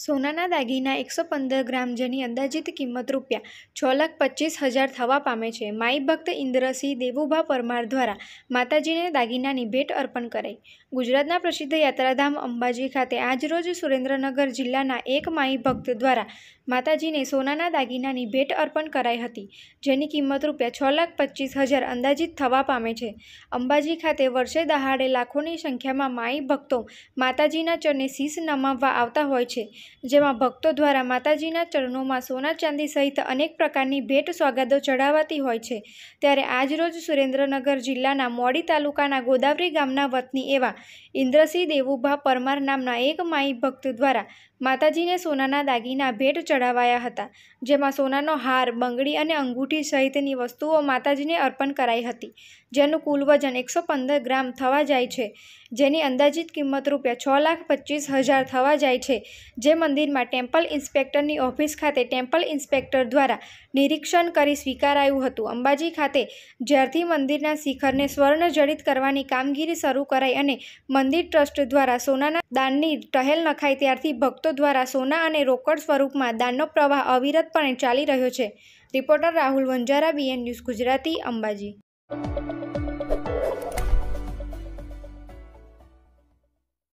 સોનાના દાગીના એકસો પંદર ગ્રામ જેની અંદાજિત કિંમત રૂપિયા છ લાખ પચીસ હજાર થવા પામે છે માઈ ભક્ત ઇન્દ્રસિંહ દેવુભા પરમાર દ્વારા માતાજીને દાગીનાની ભેટ અર્પણ કરાઈ ગુજરાતના પ્રસિદ્ધ યાત્રાધામ અંબાજી ખાતે આજરોજ સુરેન્દ્રનગર જિલ્લાના એક માઈ ભક્ત દ્વારા માતાજીને સોનાના દાગીનાની ભેટ અર્પણ કરાઈ હતી જેની કિંમત રૂપિયા છ લાખ પચીસ હજાર અંદાજિત થવા પામે છે અંબાજી ખાતે વર્ષે દહાડે લાખોની સંખ્યામાં માઈ ભક્તો માતાજીના ચરણે શીશ નમાવવા આવતા હોય છે જેમાં ભક્તો દ્વારા માતાજીના ચરણોમાં સોના ચાંદી સહિત અનેક પ્રકારની ભેટ સ્વાગતો ચઢાવાતી હોય છે ત્યારે આજરોજ સુરેન્દ્રનગર જિલ્લાના મોડી તાલુકાના ગોદાવરી ગામના વતની એવા ઇન્દ્રસિંહ દેવુભા પરમાર નામના એક માઈ ભક્ત દ્વારા માતાજીને સોનાના દાગીના ભેટ ચઢાવાયા હતા જેમાં સોનાનો હાર બંગડી અને અંગૂઠી સહિતની વસ્તુઓ માતાજીને અર્પણ કરાઈ હતી જેનું કુલ વજન એકસો પંદર ગ્રામ થવા જાય છે જેની અંદાજિત કિંમત રૂપિયા છ લાખ પચીસ હજાર થવા જાય છે જેમાં મંદિરમાં ટેમ્પલ ઇન્સ્પેક્ટરની ઓફિસ ખાતે ટેમ્પલ ઇન્સ્પેક્ટર દ્વારા નિરીક્ષણ કરી સ્વીકારાયું હતું અંબાજી ખાતે જ્યારથી મંદિરના શિખરને સ્વર્ણ જડિત કરવાની કામગીરી શરૂ કરાઈ અને મંદિર ટ્રસ્ટ દ્વારા સોનાના દાનની ટહેલ નખાય ત્યારથી ભક્તો દ્વારા સોના અને રોકડ સ્વરૂપમાં દાનનો પ્રવાહ અવિરતપણે ચાલી રહ્યો છે reporter Rahul Vanjara BN news Gujarati Ambaji